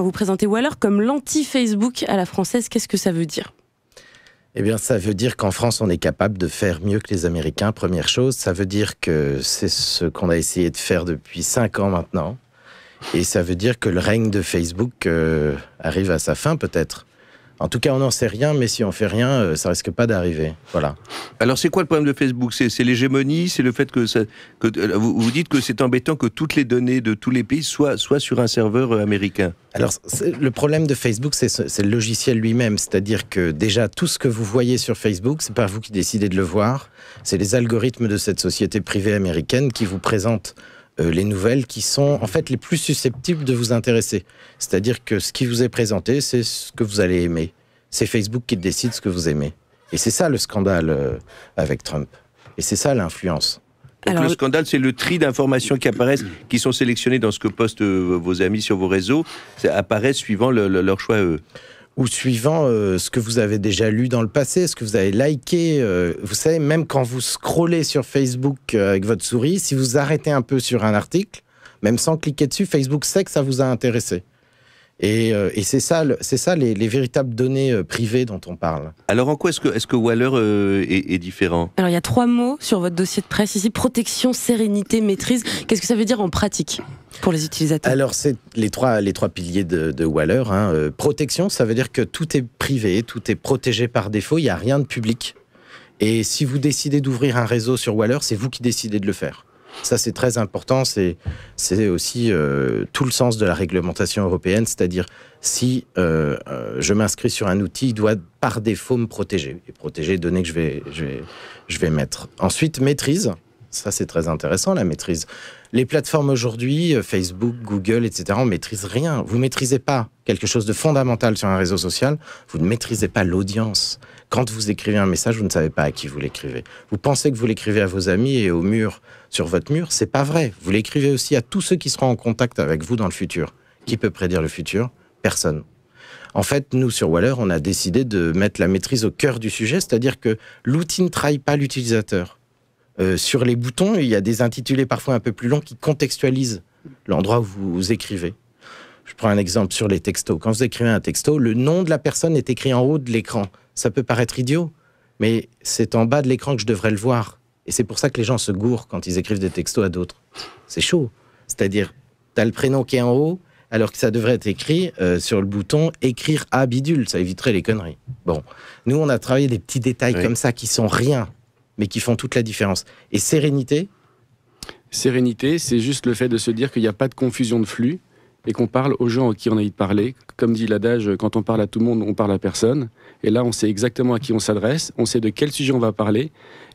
va vous présentez Waller comme l'anti-Facebook à la française. Qu'est-ce que ça veut dire eh bien, ça veut dire qu'en France, on est capable de faire mieux que les Américains, première chose. Ça veut dire que c'est ce qu'on a essayé de faire depuis cinq ans maintenant. Et ça veut dire que le règne de Facebook euh, arrive à sa fin, peut-être. En tout cas, on n'en sait rien, mais si on fait rien, euh, ça risque pas d'arriver. Voilà. Alors, c'est quoi le problème de Facebook C'est l'hégémonie C'est le fait que, euh, vous, dites que c'est embêtant que toutes les données de tous les pays soient, sur un serveur euh, américain alors, le problème de Facebook, c'est le logiciel lui-même. C'est-à-dire que déjà, tout ce que vous voyez sur Facebook, c'est pas vous qui décidez de le voir. C'est les algorithmes de cette société privée américaine qui vous présentent euh, les nouvelles qui sont en fait les plus susceptibles de vous intéresser. C'est-à-dire que ce qui vous est présenté, c'est ce que vous allez aimer. C'est Facebook qui décide ce que vous aimez. Et c'est ça le scandale euh, avec Trump. Et c'est ça l'influence. le scandale, c'est le tri d'informations qui apparaissent, qui sont sélectionnées dans ce que postent euh, vos amis sur vos réseaux, apparaissent suivant leur choix eux ou suivant euh, ce que vous avez déjà lu dans le passé, ce que vous avez liké. Euh, vous savez, même quand vous scrollez sur Facebook euh, avec votre souris, si vous arrêtez un peu sur un article, même sans cliquer dessus, Facebook sait que ça vous a intéressé. Et, c'est ça, c'est ça les, véritables données privées dont on parle. Alors en quoi est-ce que, est que Waller est, est, différent Alors il y a trois mots sur votre dossier de presse ici protection, sérénité, maîtrise. Qu'est-ce que ça veut dire en pratique pour les utilisateurs Alors, c'est les trois, les trois piliers de, Waller. Hein. Euh, protection, ça veut dire que tout est privé, tout est protégé par défaut, il n'y a rien de public. Et si vous décidez d'ouvrir un réseau sur Waller, c'est vous qui décidez de le faire. Ça, c'est très important. C'est, aussi euh, tout le sens de la réglementation européenne. C'est-à-dire, si euh, je m'inscris sur un outil, il doit par défaut me protéger et protéger les données que je je vais mettre. Ensuite, maîtrise. Ça, c'est très intéressant, la maîtrise. Les plateformes aujourd'hui, euh, Facebook, Google, etc., on maîtrise rien. Vous ne maîtrisez pas quelque chose de fondamental sur un réseau social. Vous ne maîtrisez pas l'audience. Quand vous écrivez un message, vous ne savez pas à qui vous l'écrivez. Vous pensez que vous l'écrivez à vos amis et au mur, sur votre mur. C'est pas vrai. Vous l'écrivez aussi à tous ceux qui seront en contact avec vous dans le futur. Qui peut prédire le futur Personne. En fait, nous, sur Waller, on a décidé de mettre la maîtrise au cœur du sujet, c'est-à-dire que l'outil ne trahit pas l'utilisateur. Euh, sur les boutons, il y a des intitulés parfois un peu plus longs qui contextualisent l'endroit où vous écrivez. Je prends un exemple sur les textos. Quand vous écrivez un texto, le nom de la personne est écrit en haut de l'écran. Ça peut paraître idiot, mais c'est en bas de l'écran que je devrais le voir. Et c'est pour ça que les gens se gourrent quand ils écrivent des textos à d'autres. C'est chaud. C'est-à-dire, tu as le prénom qui est en haut, alors que ça devrait être écrit euh, sur le bouton écrire à bidule. Ça éviterait les conneries. Bon, nous, on a travaillé des petits détails comme ça qui sont rien mais qui font toute la différence. Et sérénité Sérénité, c'est juste le fait de se dire qu'il n'y a pas de confusion de flux et qu'on parle aux gens à qui on a envie de parler. Comme dit l'adage, quand on parle à tout le monde, on parle à personne. Et là, on sait exactement à qui on s'adresse, on sait de quel sujet on va parler,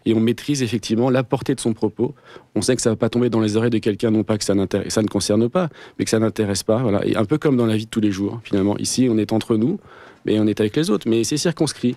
et on maîtrise effectivement la portée de son propos. On sait que ça ne va pas tomber dans les oreilles de quelqu'un, non pas que ça, ça ne concerne pas, mais que ça n'intéresse pas. Voilà. Et un peu comme dans la vie de tous les jours, finalement. Ici, on est entre nous, mais on est avec les autres, mais c'est circonscrit.